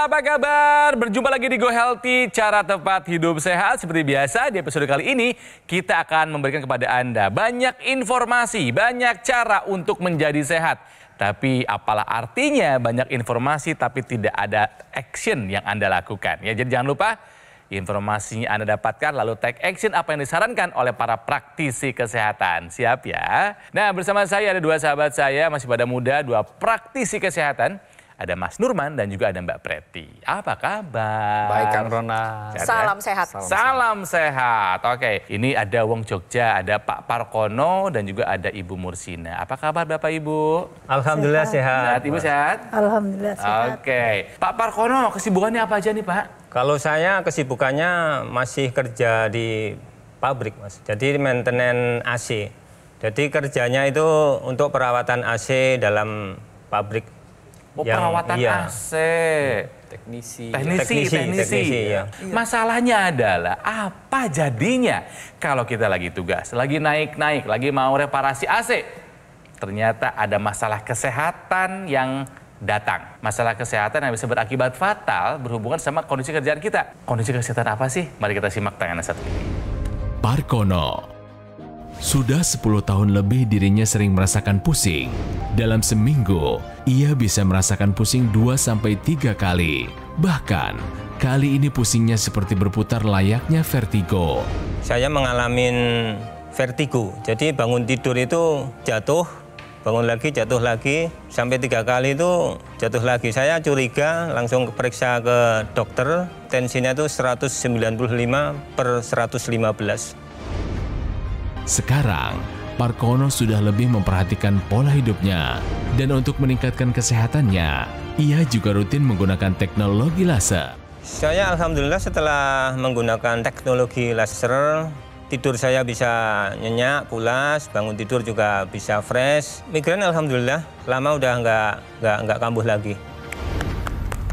apa kabar? Berjumpa lagi di Go Healthy, cara tepat hidup sehat. Seperti biasa, di episode kali ini kita akan memberikan kepada Anda banyak informasi, banyak cara untuk menjadi sehat. Tapi apalah artinya banyak informasi tapi tidak ada action yang Anda lakukan. Ya, jadi jangan lupa informasinya Anda dapatkan lalu take action apa yang disarankan oleh para praktisi kesehatan. Siap ya? Nah, bersama saya ada dua sahabat saya masih pada muda, dua praktisi kesehatan ada Mas Nurman dan juga ada Mbak Preti. Apa kabar? Baik Kang Rona. Ya? Salam ya? sehat. Salam, sehat. sehat. Oke, ini ada Wong Jogja, ada Pak Parkono dan juga ada Ibu Mursina. Apa kabar Bapak Ibu? Alhamdulillah sehat. sehat. Ibu sehat? Alhamdulillah sehat. Oke. Pak Parkono, kesibukannya apa aja nih Pak? Kalau saya kesibukannya masih kerja di pabrik mas. Jadi maintenance AC. Jadi kerjanya itu untuk perawatan AC dalam pabrik Oh, yang, perawatan iya. AC. Teknisi. Teknisi, teknisi. teknisi. teknisi iya. iya. Masalahnya adalah apa jadinya kalau kita lagi tugas, lagi naik-naik, lagi mau reparasi AC, ternyata ada masalah kesehatan yang datang. Masalah kesehatan yang bisa berakibat fatal berhubungan sama kondisi kerjaan kita. Kondisi kesehatan apa sih? Mari kita simak tayangan satu ini. Parkono sudah 10 tahun lebih dirinya sering merasakan pusing. Dalam seminggu, ia bisa merasakan pusing 2-3 kali. Bahkan, kali ini pusingnya seperti berputar layaknya vertigo. Saya mengalami vertigo, jadi bangun tidur itu jatuh, bangun lagi, jatuh lagi, sampai tiga kali itu jatuh lagi. Saya curiga, langsung periksa ke dokter, tensinya itu 195 per 115. Sekarang, Parkono sudah lebih memperhatikan pola hidupnya, dan untuk meningkatkan kesehatannya, ia juga rutin menggunakan teknologi laser. Saya alhamdulillah setelah menggunakan teknologi laser, tidur saya bisa nyenyak, pulas, bangun tidur juga bisa fresh. Migrain alhamdulillah lama udah nggak nggak nggak kambuh lagi.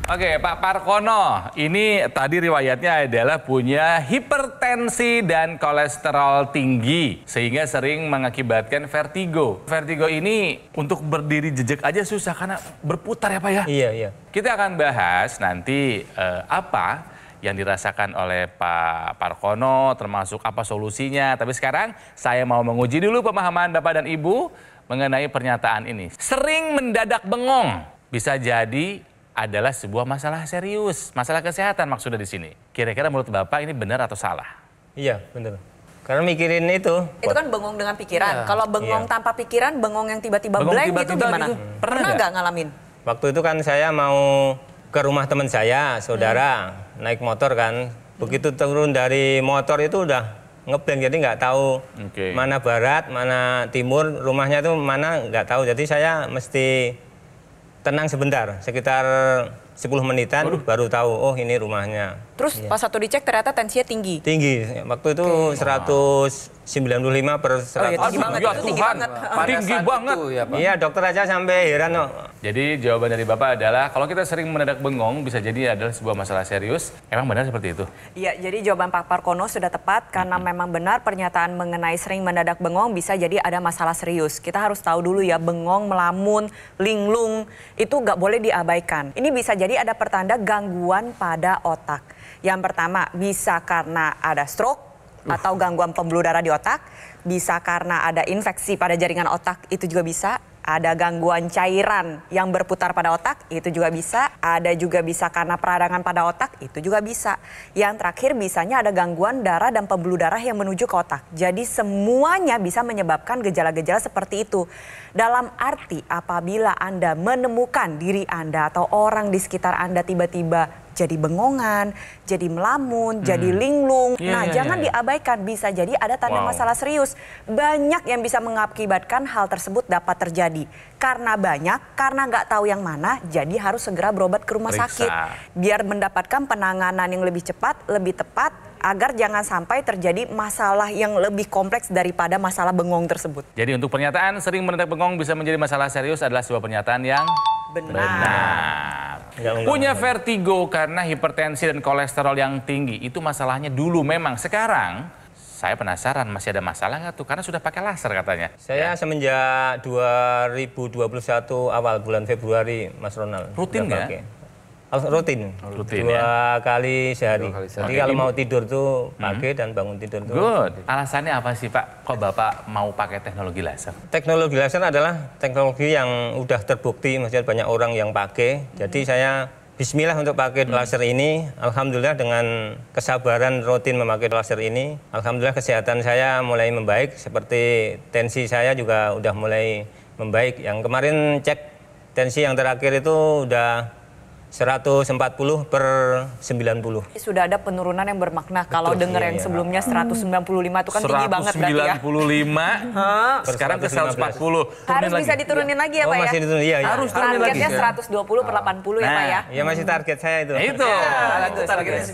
Oke, Pak Parkono, ini tadi riwayatnya adalah punya hipertensi dan kolesterol tinggi sehingga sering mengakibatkan vertigo. Vertigo ini untuk berdiri jejak aja susah karena berputar ya, Pak ya. Iya, iya. Kita akan bahas nanti eh, apa yang dirasakan oleh Pak Parkono, termasuk apa solusinya. Tapi sekarang saya mau menguji dulu pemahaman Bapak dan Ibu mengenai pernyataan ini. Sering mendadak bengong bisa jadi adalah sebuah masalah serius, masalah kesehatan maksudnya di sini. Kira-kira menurut Bapak ini benar atau salah? Iya, benar. Karena mikirin itu. Itu kan bengong dengan pikiran. Ya. Kalau bengong ya. tanpa pikiran, bengong yang tiba-tiba blank tiba -tiba itu gimana? Itu. Pernah nggak ngalamin? Waktu itu kan saya mau ke rumah teman saya, saudara, hmm. naik motor kan. Begitu turun dari motor itu udah ngeblank jadi nggak tahu okay. mana barat, mana timur, rumahnya itu mana nggak tahu. Jadi saya mesti tenang sebentar, sekitar 10 menitan Aduh. baru tahu oh ini rumahnya. Terus iya. pas satu dicek ternyata tensinya tinggi. Tinggi. Waktu itu okay. 195 per 100. Oh, iya, ya, tinggi Aduh, banget. Ya, itu tinggi banget. Pada tinggi banget. Itu, ya, Pak. Iya, dokter aja sampai heran oh, jadi jawaban dari Bapak adalah kalau kita sering mendadak bengong bisa jadi adalah sebuah masalah serius. Emang benar seperti itu? Iya, jadi jawaban Pak Parkono sudah tepat karena mm -hmm. memang benar pernyataan mengenai sering mendadak bengong bisa jadi ada masalah serius. Kita harus tahu dulu ya bengong, melamun, linglung itu nggak boleh diabaikan. Ini bisa jadi ada pertanda gangguan pada otak. Yang pertama bisa karena ada stroke atau gangguan pembuluh darah di otak, bisa karena ada infeksi pada jaringan otak itu juga bisa ada gangguan cairan yang berputar pada otak, itu juga bisa. Ada juga bisa karena peradangan pada otak, itu juga bisa. Yang terakhir bisanya ada gangguan darah dan pembuluh darah yang menuju ke otak. Jadi semuanya bisa menyebabkan gejala-gejala seperti itu. Dalam arti apabila Anda menemukan diri Anda atau orang di sekitar Anda tiba-tiba jadi bengongan, jadi melamun, hmm. jadi linglung. Yeah, nah, yeah, iya, jangan yeah. diabaikan, bisa jadi ada tanda wow. masalah serius. Banyak yang bisa mengakibatkan hal tersebut dapat terjadi. Karena banyak, karena nggak tahu yang mana, jadi harus segera berobat ke rumah Periksa. sakit biar mendapatkan penanganan yang lebih cepat, lebih tepat agar jangan sampai terjadi masalah yang lebih kompleks daripada masalah bengong tersebut. Jadi untuk pernyataan sering menetap bengong bisa menjadi masalah serius adalah sebuah pernyataan yang Benar. Benar. Punya vertigo karena hipertensi dan kolesterol yang tinggi. Itu masalahnya dulu memang. Sekarang saya penasaran masih ada masalah nggak tuh karena sudah pakai laser katanya. Saya ya. semenjak 2021 awal bulan Februari Mas Ronald. Rutin nggak? rutin. Rutin Dua ya. kali sehari. Dua kali sehari. Jadi kalau mau tidur tuh pakai hmm. dan bangun tidur tuh. Good. Alasannya apa sih Pak? Kok Bapak mau pakai teknologi laser? Teknologi laser adalah teknologi yang udah terbukti, maksudnya banyak orang yang pakai. Hmm. Jadi mm-hmm. saya Bismillah untuk pakai hmm. laser ini, Alhamdulillah dengan kesabaran rutin memakai laser ini, Alhamdulillah kesehatan saya mulai membaik, seperti tensi saya juga udah mulai membaik. Yang kemarin cek tensi yang terakhir itu udah 140 per 90. Sudah ada penurunan yang bermakna. Betul, Kalau dengar iya, yang sebelumnya 195 hmm. itu kan tinggi banget berarti ya. 195, sekarang ke 140. Harus lagi. bisa diturunin lagi ya oh, Pak ya? Masih diturunin, iya, iya. Harus turunin lagi. Targetnya 120 ya. per 80 nah, ya Pak ya? Nah, ya masih hmm. target saya itu. Itu. Iya, nah, itu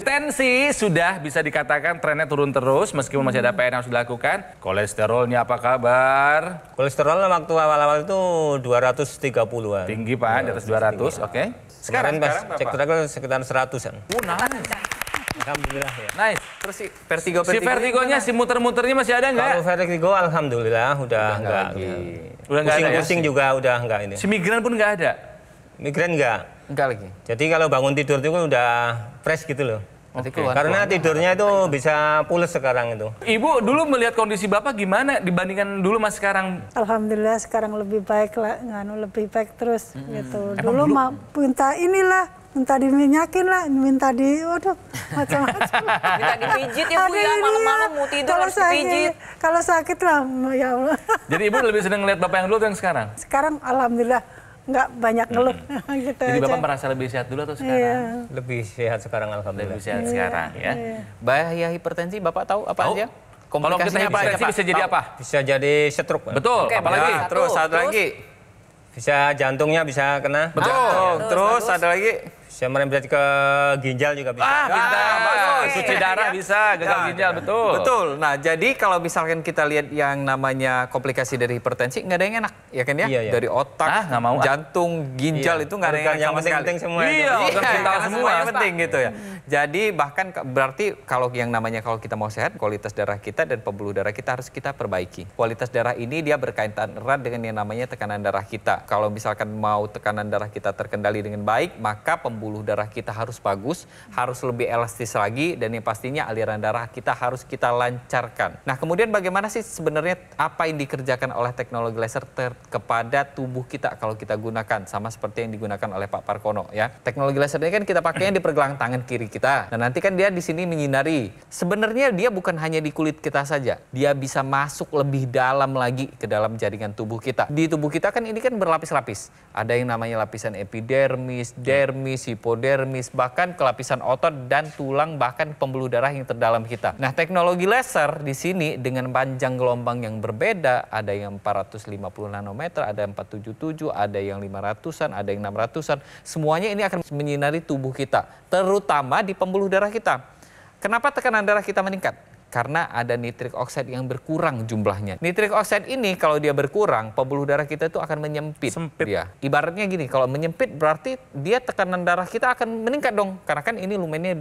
Tensi sudah bisa dikatakan trennya turun terus meskipun masih ada PN yang harus dilakukan. Kolesterolnya apa kabar? Kolesterol waktu awal-awal itu 230-an. Tinggi Pak, di atas 200, oke. Sekarang mas. Sekarang, Cek terakhir sekitar seratusan. Oh, nice. Alhamdulillah ya. Nice. Terus si vertigo, vertigo si vertigonya si muter-muternya masih ada nggak? Kalau vertigo alhamdulillah udah enggak. Udah enggak ada. Ya? Pusing juga udah enggak ini. Si migran pun enggak ada. Migran enggak? Enggak lagi. Jadi kalau bangun tidur itu kan udah fresh gitu loh okay. Karena tidurnya itu bisa pulas sekarang itu. Ibu dulu melihat kondisi bapak gimana dibandingkan dulu mas sekarang? Alhamdulillah sekarang lebih baik lah, nganu lebih baik terus hmm. gitu. Emang dulu, mau mah minta inilah, minta diminyakin lah, minta di, waduh macam-macam. minta dipijit ya bu ya, ya malam-malam mau tidur kalau harus sakit, dipijit. Kalau sakit lah, ya Allah. Jadi ibu lebih senang melihat bapak yang dulu atau yang sekarang? Sekarang alhamdulillah nggak banyak ngeluh hmm. gitu Jadi aja. Bapak merasa lebih sehat dulu atau sekarang? Iya. Lebih sehat sekarang alhamdulillah. Lebih sehat iya. sekarang ya. Iya. Bahaya hipertensi Bapak tahu apa tahu. aja? Kalau kita aja, Bisa jadi apa? Bisa jadi stroke. Betul. Okay, apalagi? Ya, terus satu lagi. Bisa jantungnya bisa kena. Betul. Ah, terus, terus ada lagi saya merembet ke ginjal juga bisa. Ah, bisa. Ah, bagus. Cuci iya, iya. darah bisa, gagal nah, ginjal, iya. betul. Betul. Nah, jadi kalau misalkan kita lihat yang namanya komplikasi dari hipertensi, nggak ada yang enak, ya kan ya? Iya, iya. Dari otak, ah, gak mau, jantung, ginjal iya. itu nggak ada yang, yang penting-penting semua. Iya, itu. iya semua yang penting gitu ya. Jadi bahkan berarti kalau yang namanya kalau kita mau sehat, kualitas darah kita dan pembuluh darah kita harus kita perbaiki. Kualitas darah ini dia berkaitan erat dengan yang namanya tekanan darah kita. Kalau misalkan mau tekanan darah kita terkendali dengan baik, maka pembuluh pembuluh darah kita harus bagus, harus lebih elastis lagi dan yang pastinya aliran darah kita harus kita lancarkan. Nah, kemudian bagaimana sih sebenarnya apa yang dikerjakan oleh teknologi laser kepada tubuh kita kalau kita gunakan sama seperti yang digunakan oleh Pak Parkono ya. Teknologi laser ini kan kita pakainya di pergelangan tangan kiri kita. Nah, nanti kan dia di sini menyinari. Sebenarnya dia bukan hanya di kulit kita saja. Dia bisa masuk lebih dalam lagi ke dalam jaringan tubuh kita. Di tubuh kita kan ini kan berlapis-lapis. Ada yang namanya lapisan epidermis, dermis, hipodermis, bahkan kelapisan otot dan tulang, bahkan pembuluh darah yang terdalam kita. Nah, teknologi laser di sini dengan panjang gelombang yang berbeda, ada yang 450 nanometer, ada yang 477, ada yang 500-an, ada yang 600-an. Semuanya ini akan menyinari tubuh kita, terutama di pembuluh darah kita. Kenapa tekanan darah kita meningkat? karena ada nitrik oksida yang berkurang jumlahnya. Nitrik oksida ini kalau dia berkurang, pembuluh darah kita itu akan menyempit. Sempit. Dia. Ibaratnya gini, kalau menyempit berarti dia tekanan darah kita akan meningkat dong, karena kan ini lumennya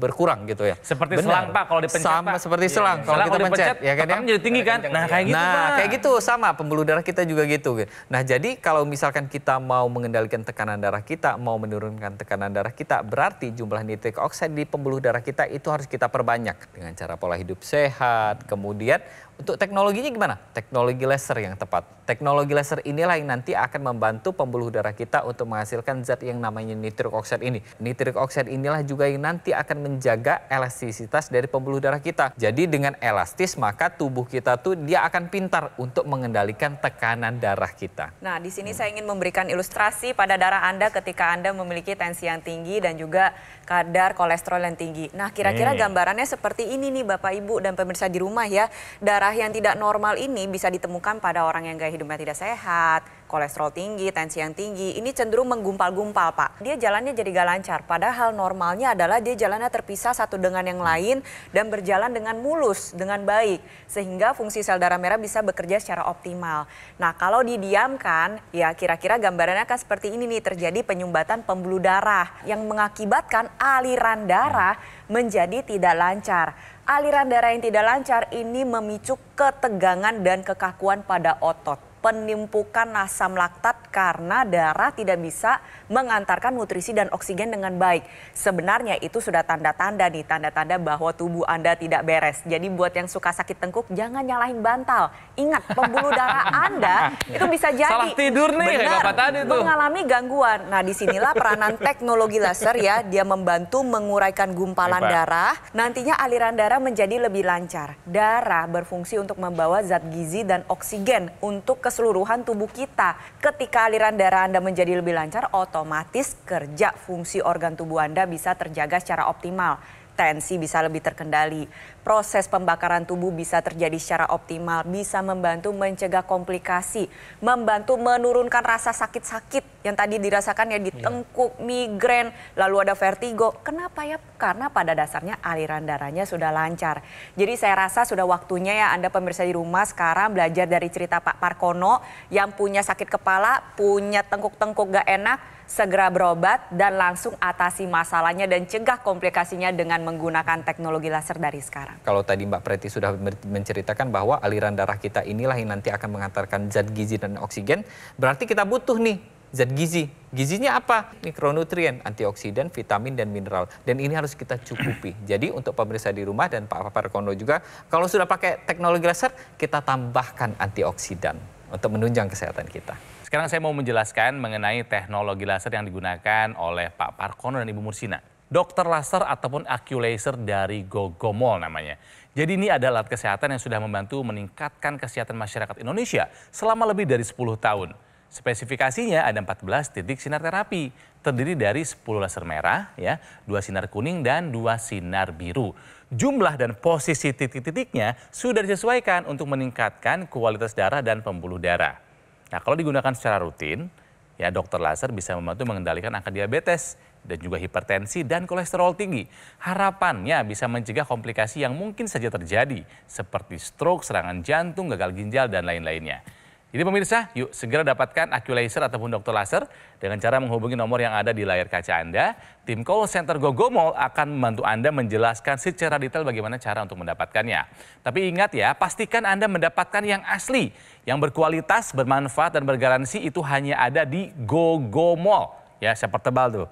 berkurang gitu ya. Seperti Benar. selang Pak kalau dipencet. Sama Pak. seperti iya. selang ya. kalau kita pencet, ya kan ya. jadi tinggi kan. Nah, nah kayak gitu Nah, kayak gitu sama pembuluh darah kita juga gitu. Nah, jadi kalau misalkan kita mau mengendalikan tekanan darah kita, mau menurunkan tekanan darah kita, berarti jumlah nitrik oksida di pembuluh darah kita itu harus kita perbanyak dengan cara pola hidup hidup sehat kemudian untuk teknologinya gimana? Teknologi laser yang tepat. Teknologi laser inilah yang nanti akan membantu pembuluh darah kita untuk menghasilkan zat yang namanya nitrik oksida ini. Nitrik oksida inilah juga yang nanti akan menjaga elastisitas dari pembuluh darah kita. Jadi dengan elastis maka tubuh kita tuh dia akan pintar untuk mengendalikan tekanan darah kita. Nah, di sini hmm. saya ingin memberikan ilustrasi pada darah Anda ketika Anda memiliki tensi yang tinggi dan juga kadar kolesterol yang tinggi. Nah, kira-kira hmm. gambarannya seperti ini nih Bapak Ibu dan pemirsa di rumah ya. Darah darah yang tidak normal ini bisa ditemukan pada orang yang gaya hidupnya tidak sehat, kolesterol tinggi, tensi yang tinggi. Ini cenderung menggumpal-gumpal, Pak. Dia jalannya jadi gak lancar, padahal normalnya adalah dia jalannya terpisah satu dengan yang lain dan berjalan dengan mulus, dengan baik, sehingga fungsi sel darah merah bisa bekerja secara optimal. Nah, kalau didiamkan, ya kira-kira gambarannya akan seperti ini nih, terjadi penyumbatan pembuluh darah yang mengakibatkan aliran darah menjadi tidak lancar aliran darah yang tidak lancar ini memicu ketegangan dan kekakuan pada otot penimpukan asam laktat karena darah tidak bisa mengantarkan nutrisi dan oksigen dengan baik. Sebenarnya itu sudah tanda-tanda nih, tanda-tanda bahwa tubuh Anda tidak beres. Jadi buat yang suka sakit tengkuk jangan nyalahin bantal. Ingat pembuluh darah Anda itu bisa jadi salah tidur nih benar, tadi tuh. mengalami gangguan. Nah, disinilah peranan teknologi laser ya, dia membantu menguraikan gumpalan Hebat. darah. Nantinya aliran darah menjadi lebih lancar. Darah berfungsi untuk membawa zat gizi dan oksigen untuk ke keseluruhan tubuh kita. Ketika aliran darah Anda menjadi lebih lancar, otomatis kerja fungsi organ tubuh Anda bisa terjaga secara optimal tensi bisa lebih terkendali. Proses pembakaran tubuh bisa terjadi secara optimal, bisa membantu mencegah komplikasi, membantu menurunkan rasa sakit-sakit yang tadi dirasakan ya di tengkuk, iya. migrain, lalu ada vertigo. Kenapa ya? Karena pada dasarnya aliran darahnya sudah lancar. Jadi saya rasa sudah waktunya ya Anda pemirsa di rumah sekarang belajar dari cerita Pak Parkono yang punya sakit kepala, punya tengkuk-tengkuk gak enak, segera berobat dan langsung atasi masalahnya dan cegah komplikasinya dengan menggunakan teknologi laser dari sekarang. Kalau tadi Mbak Preti sudah menceritakan bahwa aliran darah kita inilah yang nanti akan mengantarkan zat gizi dan oksigen, berarti kita butuh nih zat gizi. Gizinya apa? Mikronutrien, antioksidan, vitamin, dan mineral. Dan ini harus kita cukupi. Jadi untuk pemirsa di rumah dan Pak Parkono juga, kalau sudah pakai teknologi laser, kita tambahkan antioksidan untuk menunjang kesehatan kita. Sekarang saya mau menjelaskan mengenai teknologi laser yang digunakan oleh Pak Parkono dan Ibu Mursina. Dokter laser ataupun AccuLaser dari Gogomol namanya. Jadi ini adalah alat kesehatan yang sudah membantu meningkatkan kesehatan masyarakat Indonesia selama lebih dari 10 tahun. Spesifikasinya ada 14 titik sinar terapi, terdiri dari 10 laser merah, ya, 2 sinar kuning dan 2 sinar biru. Jumlah dan posisi titik-titiknya sudah disesuaikan untuk meningkatkan kualitas darah dan pembuluh darah. Nah, kalau digunakan secara rutin, ya dokter laser bisa membantu mengendalikan angka diabetes dan juga hipertensi dan kolesterol tinggi. Harapannya bisa mencegah komplikasi yang mungkin saja terjadi seperti stroke, serangan jantung, gagal ginjal dan lain-lainnya. Jadi pemirsa, yuk segera dapatkan Laser ataupun dokter laser dengan cara menghubungi nomor yang ada di layar kaca Anda. Tim call center Gogo Mall akan membantu Anda menjelaskan secara detail bagaimana cara untuk mendapatkannya. Tapi ingat ya, pastikan Anda mendapatkan yang asli, yang berkualitas, bermanfaat dan bergaransi itu hanya ada di Gogo Mall Ya, saya pertebal tuh.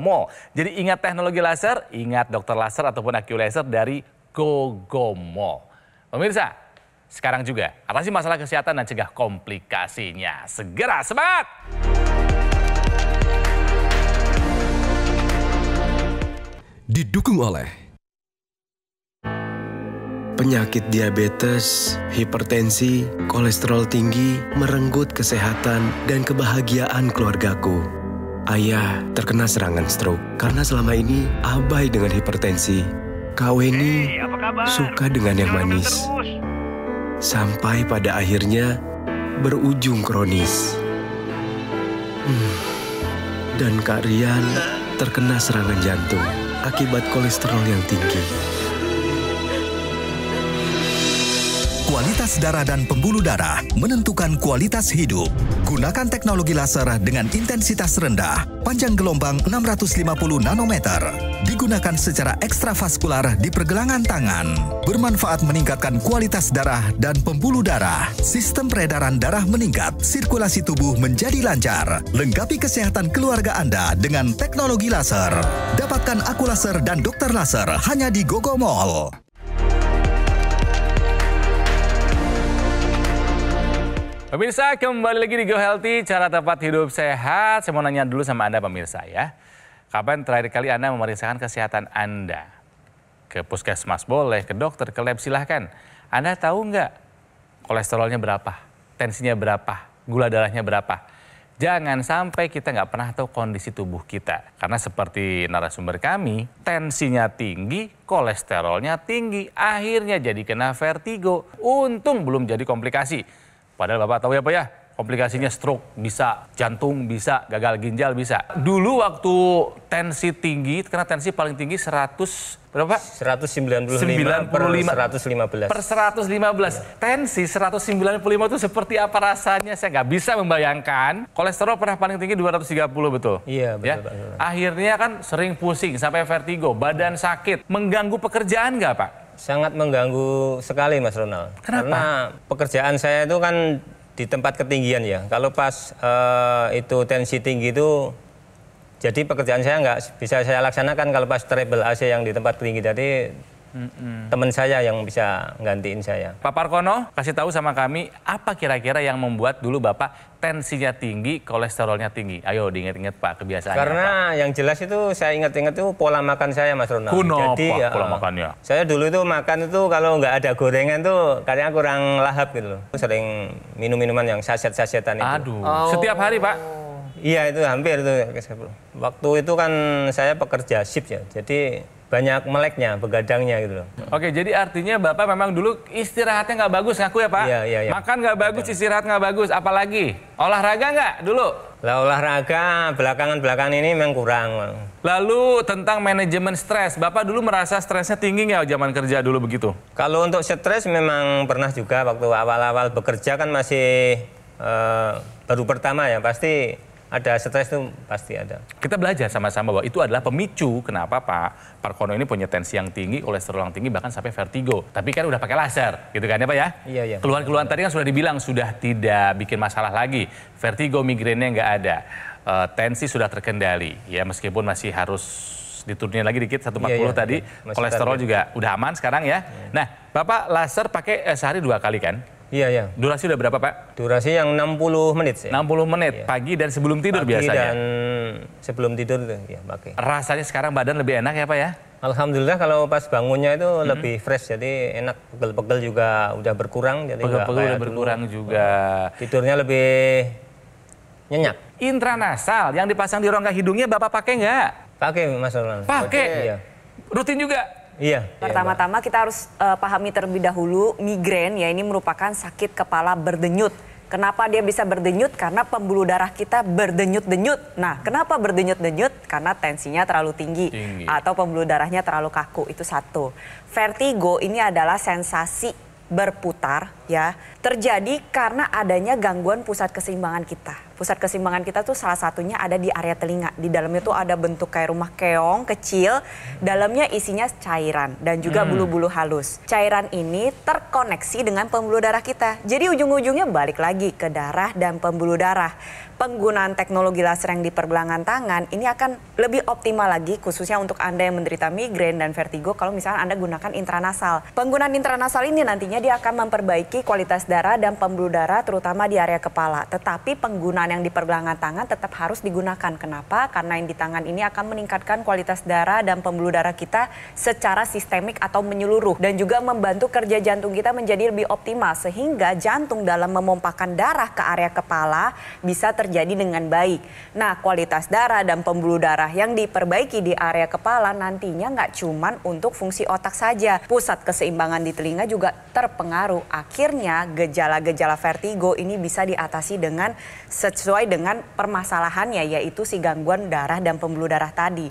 Mall. Jadi ingat teknologi laser, ingat dokter laser ataupun Laser dari Gogo Mall, Pemirsa, sekarang juga. Atasi masalah kesehatan dan cegah komplikasinya. Segera semangat! Didukung oleh Penyakit diabetes, hipertensi, kolesterol tinggi merenggut kesehatan dan kebahagiaan keluargaku. Ayah terkena serangan stroke karena selama ini abai dengan hipertensi. Weni hey, suka dengan yang manis sampai pada akhirnya berujung kronis. Hmm. Dan Kak Rian terkena serangan jantung akibat kolesterol yang tinggi. Kualitas darah dan pembuluh darah menentukan kualitas hidup. Gunakan teknologi laser dengan intensitas rendah, panjang gelombang 650 nanometer. Digunakan secara ekstravaskular di pergelangan tangan. Bermanfaat meningkatkan kualitas darah dan pembuluh darah. Sistem peredaran darah meningkat, sirkulasi tubuh menjadi lancar. Lengkapi kesehatan keluarga Anda dengan teknologi laser. Dapatkan aku laser dan dokter laser hanya di Gogo Mall. Pemirsa, kembali lagi di Go Healthy, cara tepat hidup sehat. Saya mau nanya dulu sama Anda pemirsa ya. Kapan terakhir kali Anda memeriksakan kesehatan Anda? Ke puskesmas boleh, ke dokter, ke lab silahkan. Anda tahu nggak kolesterolnya berapa, tensinya berapa, gula darahnya berapa? Jangan sampai kita nggak pernah tahu kondisi tubuh kita. Karena seperti narasumber kami, tensinya tinggi, kolesterolnya tinggi, akhirnya jadi kena vertigo. Untung belum jadi komplikasi. Padahal Bapak tahu ya Pak ya, komplikasinya stroke bisa, jantung bisa, gagal ginjal bisa. Dulu waktu tensi tinggi, karena tensi paling tinggi 100 berapa? 195, 95 per 115. Per 115. Ya. Tensi 195 itu seperti apa rasanya? Saya nggak bisa membayangkan. Kolesterol pernah paling tinggi 230 betul? Iya, betul. Ya? Betul, Akhirnya kan sering pusing sampai vertigo, badan sakit. Mengganggu pekerjaan nggak Pak? sangat mengganggu sekali Mas Ronald. Kenapa? Karena pekerjaan saya itu kan di tempat ketinggian ya. Kalau pas uh, itu tensi tinggi itu jadi pekerjaan saya nggak bisa saya laksanakan kalau pas treble AC yang di tempat tinggi. Jadi Mm-mm. Teman saya yang bisa gantiin saya. Pak Parkono, kasih tahu sama kami apa kira-kira yang membuat dulu Bapak tensinya tinggi, kolesterolnya tinggi. Ayo diingat-ingat Pak kebiasaannya. Karena Pak. yang jelas itu saya ingat-ingat itu pola makan saya Mas Ronald. Kuno Jadi, Pak, ya, pola makannya. Saya dulu itu makan itu kalau nggak ada gorengan tuh kayaknya kurang lahap gitu loh. Sering minum-minuman yang saset-sasetan itu. Aduh, oh. setiap hari Pak. Iya itu hampir itu. Waktu itu kan saya pekerja shift ya, jadi banyak meleknya, begadangnya gitu loh. Oke, jadi artinya Bapak memang dulu istirahatnya nggak bagus, ngaku ya Pak? Iya, iya, iya. Makan nggak bagus, ya. istirahat nggak bagus, apalagi? Olahraga nggak dulu? Lah olahraga belakangan-belakangan ini memang kurang. Lalu tentang manajemen stres, Bapak dulu merasa stresnya tinggi nggak zaman kerja dulu begitu? Kalau untuk stres memang pernah juga waktu awal-awal bekerja kan masih uh, baru pertama ya, pasti ada stres itu pasti ada. Kita belajar sama-sama bahwa itu adalah pemicu kenapa Pak Parkono ini punya tensi yang tinggi, kolesterol yang tinggi bahkan sampai vertigo. Tapi kan udah pakai laser, gitu kan ya Pak ya? Iya iya. Keluhan-keluhan tadi kan sudah dibilang sudah tidak bikin masalah lagi. Vertigo, migrainnya nggak ada. E, tensi sudah terkendali. Ya meskipun masih harus diturunin lagi dikit 140 iya, iya, iya, tadi. Iya. Kolesterol target. juga udah aman sekarang ya. Iya. Nah, Bapak laser pakai eh, sehari dua kali kan? Iya, iya. Durasi udah berapa, Pak? Durasi yang 60 menit sih. 60 menit iya. pagi dan sebelum tidur pagi biasanya. dan sebelum tidur ya pakai. Rasanya sekarang badan lebih enak ya, Pak ya? Alhamdulillah kalau pas bangunnya itu -hmm. lebih fresh jadi enak pegel-pegel juga udah berkurang jadi pegel-pegel udah berkurang dulu. juga. Hmm. Tidurnya lebih nyenyak. Intranasal yang dipasang di rongga hidungnya Bapak pakai nggak? Pakai Mas Roland. Pakai. Iya. Rutin juga. Iya. Pertama-tama kita harus uh, pahami terlebih dahulu migrain ya ini merupakan sakit kepala berdenyut. Kenapa dia bisa berdenyut? Karena pembuluh darah kita berdenyut-denyut. Nah, kenapa berdenyut-denyut? Karena tensinya terlalu tinggi, tinggi atau pembuluh darahnya terlalu kaku. Itu satu. Vertigo ini adalah sensasi berputar ya, terjadi karena adanya gangguan pusat keseimbangan kita pusat kesimbangan kita tuh salah satunya ada di area telinga. Di dalamnya tuh ada bentuk kayak rumah keong kecil, dalamnya isinya cairan dan juga hmm. bulu-bulu hmm. halus. Cairan ini terkoneksi dengan pembuluh darah kita. Jadi ujung-ujungnya balik lagi ke darah dan pembuluh darah penggunaan teknologi laser yang di pergelangan tangan ini akan lebih optimal lagi khususnya untuk Anda yang menderita migrain dan vertigo kalau misalnya Anda gunakan intranasal. Penggunaan intranasal ini nantinya dia akan memperbaiki kualitas darah dan pembuluh darah terutama di area kepala. Tetapi penggunaan yang di pergelangan tangan tetap harus digunakan. Kenapa? Karena yang di tangan ini akan meningkatkan kualitas darah dan pembuluh darah kita secara sistemik atau menyeluruh dan juga membantu kerja jantung kita menjadi lebih optimal sehingga jantung dalam memompakan darah ke area kepala bisa terjadi terjadi dengan baik. Nah, kualitas darah dan pembuluh darah yang diperbaiki di area kepala nantinya nggak cuman untuk fungsi otak saja. Pusat keseimbangan di telinga juga terpengaruh. Akhirnya gejala-gejala vertigo ini bisa diatasi dengan sesuai dengan permasalahannya yaitu si gangguan darah dan pembuluh darah tadi.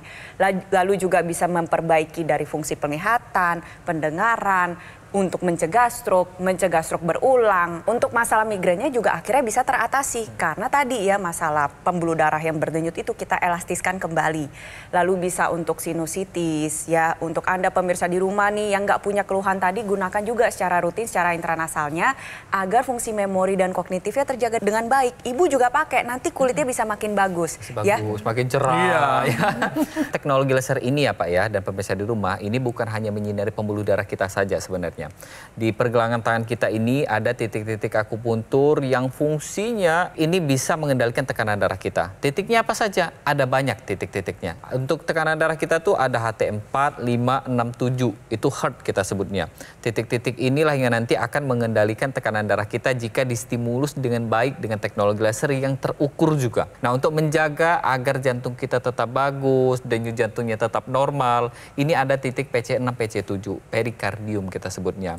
Lalu juga bisa memperbaiki dari fungsi penglihatan, pendengaran, untuk mencegah stroke, mencegah stroke berulang. Untuk masalah migrainnya juga akhirnya bisa teratasi karena tadi ya masalah pembuluh darah yang berdenyut itu kita elastiskan kembali. Lalu bisa untuk sinusitis ya untuk Anda pemirsa di rumah nih yang nggak punya keluhan tadi gunakan juga secara rutin secara intranasalnya agar fungsi memori dan kognitifnya terjaga dengan baik. Ibu juga pakai nanti kulitnya bisa makin bagus, ya. bagus ya. makin cerah. Iya. Ya. Teknologi laser ini ya Pak ya dan pemirsa di rumah ini bukan hanya menyinari pembuluh darah kita saja sebenarnya sebenarnya. Di pergelangan tangan kita ini ada titik-titik akupuntur yang fungsinya ini bisa mengendalikan tekanan darah kita. Titiknya apa saja? Ada banyak titik-titiknya. Untuk tekanan darah kita tuh ada HT4, 5, 6, 7. Itu heart kita sebutnya. Titik-titik inilah yang nanti akan mengendalikan tekanan darah kita jika distimulus dengan baik dengan teknologi laser yang terukur juga. Nah, untuk menjaga agar jantung kita tetap bagus, denyut jantungnya tetap normal, ini ada titik PC6, PC7, perikardium kita sebut disebutnya.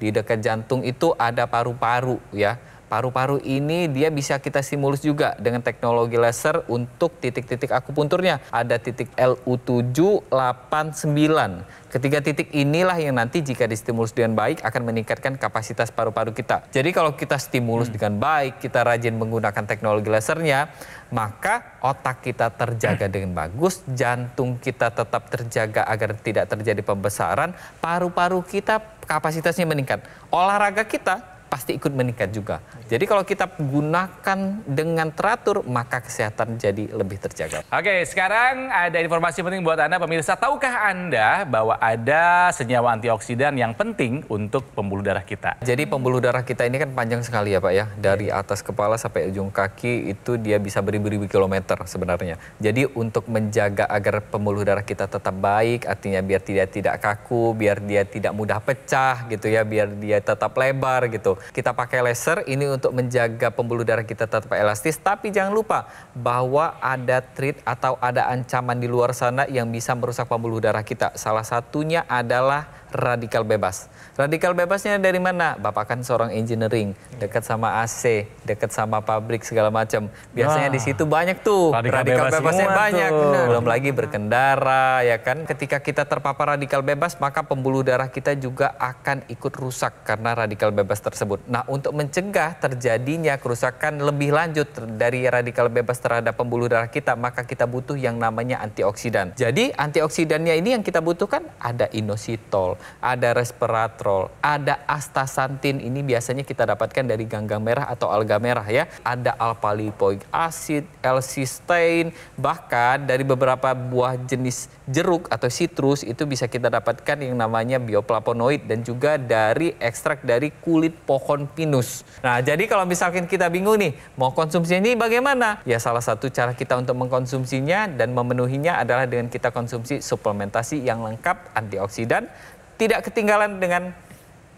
Di dekat jantung itu ada paru-paru ya paru-paru ini dia bisa kita stimulus juga dengan teknologi laser untuk titik-titik akupunturnya. Ada titik lu 789 Ketiga titik inilah yang nanti jika distimulus dengan baik akan meningkatkan kapasitas paru-paru kita. Jadi kalau kita stimulus hmm. dengan baik, kita rajin menggunakan teknologi lasernya, maka otak kita terjaga hmm. dengan bagus, jantung kita tetap terjaga agar tidak terjadi pembesaran, paru-paru kita kapasitasnya meningkat. Olahraga kita pasti ikut meningkat juga. Jadi kalau kita gunakan dengan teratur, maka kesehatan jadi lebih terjaga. Oke, sekarang ada informasi penting buat Anda pemirsa. Tahukah Anda bahwa ada senyawa antioksidan yang penting untuk pembuluh darah kita? Jadi pembuluh darah kita ini kan panjang sekali ya Pak ya. Dari iya. atas kepala sampai ujung kaki itu dia bisa beribu-ribu kilometer sebenarnya. Jadi untuk menjaga agar pembuluh darah kita tetap baik, artinya biar tidak tidak kaku, biar dia tidak mudah pecah gitu ya, biar dia tetap lebar gitu. Kita pakai laser ini untuk menjaga pembuluh darah kita tetap elastis, tapi jangan lupa bahwa ada treat atau ada ancaman di luar sana yang bisa merusak pembuluh darah kita. Salah satunya adalah radikal bebas. Radikal bebasnya dari mana? Bapak kan seorang engineering, dekat sama AC, dekat sama pabrik segala macam. Biasanya nah, di situ banyak tuh radikal, radikal bebas bebasnya banyak. Nah, belum lagi berkendara ya kan. Ketika kita terpapar radikal bebas, maka pembuluh darah kita juga akan ikut rusak karena radikal bebas tersebut. Nah, untuk mencegah terjadinya kerusakan lebih lanjut dari radikal bebas terhadap pembuluh darah kita, maka kita butuh yang namanya antioksidan. Jadi, antioksidannya ini yang kita butuhkan ada inositol, ada resperatrol, ada astaxanthin ini biasanya kita dapatkan dari ganggang merah atau alga merah ya. Ada alpha lipoic acid, L-cysteine, bahkan dari beberapa buah jenis jeruk atau citrus itu bisa kita dapatkan yang namanya bioplaponoid dan juga dari ekstrak dari kulit pohon pinus. Nah, jadi kalau misalkan kita bingung nih mau konsumsi ini bagaimana? Ya salah satu cara kita untuk mengkonsumsinya dan memenuhinya adalah dengan kita konsumsi suplementasi yang lengkap antioksidan, tidak ketinggalan dengan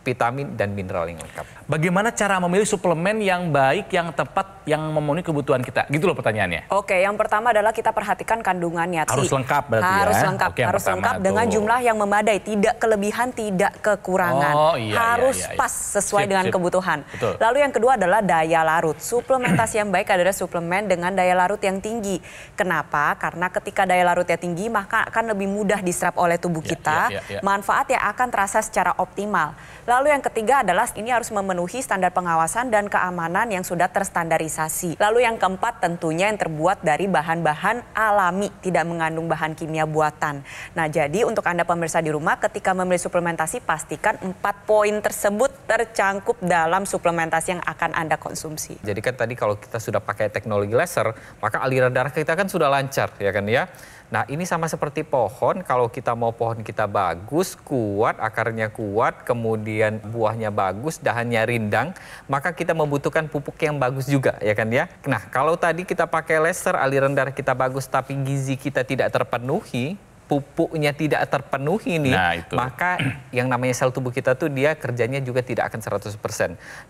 vitamin dan mineral yang lengkap. Bagaimana cara memilih suplemen yang baik, yang tepat, yang memenuhi kebutuhan kita? Gitu loh pertanyaannya. Oke, yang pertama adalah kita perhatikan kandungannya. Harus lengkap berarti ya. harus ya. Lengkap, Oke, harus lengkap tuh. dengan jumlah yang memadai, tidak kelebihan, tidak kekurangan. Oh, iya, iya harus iya, iya, iya. pas sesuai sip, dengan sip. kebutuhan. Betul. Lalu yang kedua adalah daya larut. Suplementasi yang baik adalah suplemen dengan daya larut yang tinggi. Kenapa? Karena ketika daya larutnya tinggi, maka akan lebih mudah diserap oleh tubuh ya, kita. Yeah, yeah, yeah, Manfaat yang akan terasa secara optimal. Lalu yang ketiga adalah ini harus memenuhi standar pengawasan dan keamanan yang sudah terstandarisasi. Lalu yang keempat tentunya yang terbuat dari bahan-bahan alami, tidak mengandung bahan kimia buatan. Nah jadi untuk Anda pemirsa di rumah ketika memilih suplementasi pastikan empat poin tersebut tercangkup dalam suplementasi yang akan Anda konsumsi. Jadi kan tadi kalau kita sudah pakai teknologi laser, maka aliran darah kita kan sudah lancar ya kan ya. Nah ini sama seperti pohon, kalau kita mau pohon kita bagus, kuat, akarnya kuat, kemudian buahnya bagus, dahannya rindang, maka kita membutuhkan pupuk yang bagus juga ya kan ya. Nah kalau tadi kita pakai laser aliran darah kita bagus tapi gizi kita tidak terpenuhi, pupuknya tidak terpenuhi nih, nah, itu. maka yang namanya sel tubuh kita tuh dia kerjanya juga tidak akan 100%.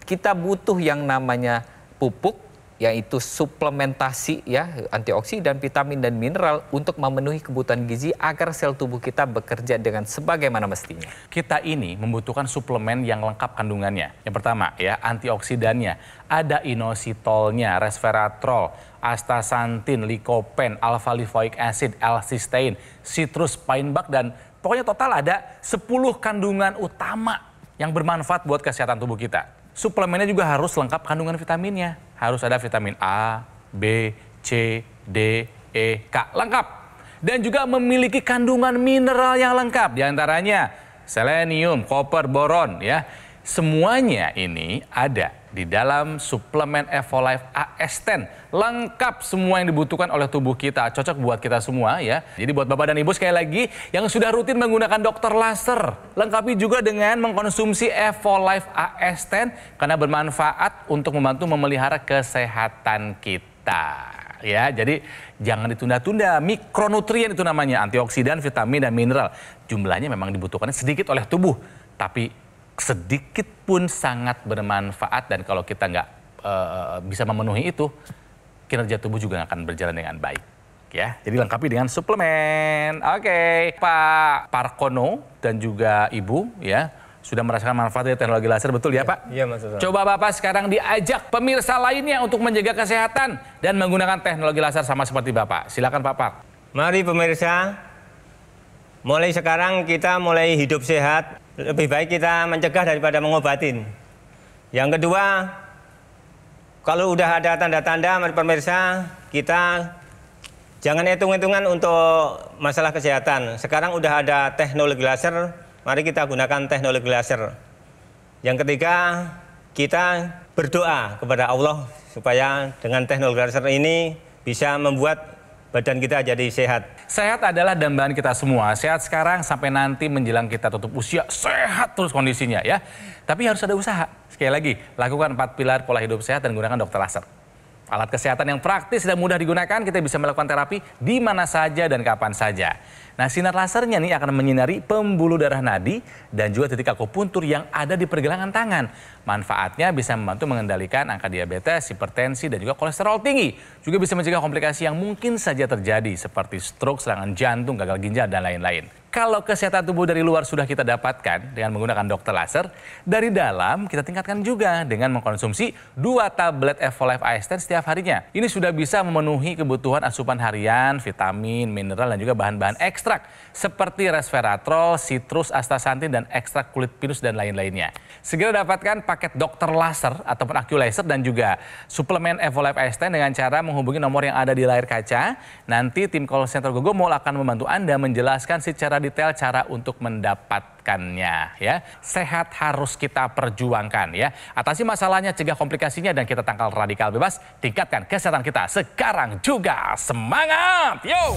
Kita butuh yang namanya pupuk yaitu suplementasi ya antioksidan, vitamin dan mineral untuk memenuhi kebutuhan gizi agar sel tubuh kita bekerja dengan sebagaimana mestinya. Kita ini membutuhkan suplemen yang lengkap kandungannya. Yang pertama ya antioksidannya, ada inositolnya, resveratrol, astaxanthin, likopen, alpha lipoic acid, L-cysteine, citrus pine bark dan pokoknya total ada 10 kandungan utama yang bermanfaat buat kesehatan tubuh kita. Suplemennya juga harus lengkap kandungan vitaminnya harus ada vitamin A, B, C, D, E, K. Lengkap. Dan juga memiliki kandungan mineral yang lengkap. Di antaranya selenium, koper, boron ya. Semuanya ini ada di dalam suplemen Evolife AS10 lengkap semua yang dibutuhkan oleh tubuh kita. Cocok buat kita semua ya. Jadi buat Bapak dan Ibu sekali lagi yang sudah rutin menggunakan dokter laser. Lengkapi juga dengan mengkonsumsi Evolife AS10 karena bermanfaat untuk membantu memelihara kesehatan kita ya. Jadi jangan ditunda-tunda. Mikronutrien itu namanya antioksidan, vitamin dan mineral. Jumlahnya memang dibutuhkan sedikit oleh tubuh, tapi sedikit pun sangat bermanfaat dan kalau kita nggak e, bisa memenuhi itu kinerja tubuh juga akan berjalan dengan baik ya. Jadi lengkapi dengan suplemen. Oke, okay. Pak Parkono dan juga Ibu ya sudah merasakan manfaat dari teknologi laser betul ya, ya Pak? Iya Mas. Coba Bapak sekarang diajak pemirsa lainnya untuk menjaga kesehatan dan menggunakan teknologi laser sama seperti Bapak. Silakan Pak Pak. Mari pemirsa, mulai sekarang kita mulai hidup sehat lebih baik kita mencegah daripada mengobatin. Yang kedua, kalau udah ada tanda-tanda, mari pemirsa, kita jangan hitung-hitungan untuk masalah kesehatan. Sekarang udah ada teknologi laser, mari kita gunakan teknologi laser. Yang ketiga, kita berdoa kepada Allah supaya dengan teknologi laser ini bisa membuat badan kita jadi sehat. Sehat adalah dambaan kita semua. Sehat sekarang sampai nanti menjelang kita tutup usia, sehat terus kondisinya ya. Tapi harus ada usaha. Sekali lagi, lakukan empat pilar pola hidup sehat dan gunakan dokter laser. Alat kesehatan yang praktis dan mudah digunakan, kita bisa melakukan terapi di mana saja dan kapan saja. Nah sinar lasernya nih akan menyinari pembuluh darah nadi dan juga titik akupuntur yang ada di pergelangan tangan. Manfaatnya bisa membantu mengendalikan angka diabetes, hipertensi dan juga kolesterol tinggi. Juga bisa mencegah komplikasi yang mungkin saja terjadi seperti stroke, serangan jantung, gagal ginjal dan lain-lain. Kalau kesehatan tubuh dari luar sudah kita dapatkan dengan menggunakan dokter laser, dari dalam kita tingkatkan juga dengan mengkonsumsi dua tablet Evolife Ice setiap harinya. Ini sudah bisa memenuhi kebutuhan asupan harian, vitamin, mineral, dan juga bahan-bahan ekstrak seperti resveratrol, citrus, astaxanthin, dan ekstrak kulit pinus dan lain-lainnya. Segera dapatkan paket dokter laser ataupun laser dan juga suplemen Evolife Ice dengan cara menghubungi nomor yang ada di layar kaca. Nanti tim call center Gogo Mall akan membantu Anda menjelaskan secara detail cara untuk mendapatkannya ya. Sehat harus kita perjuangkan ya. Atasi masalahnya, cegah komplikasinya dan kita tangkal radikal bebas, tingkatkan kesehatan kita sekarang juga. Semangat, yo.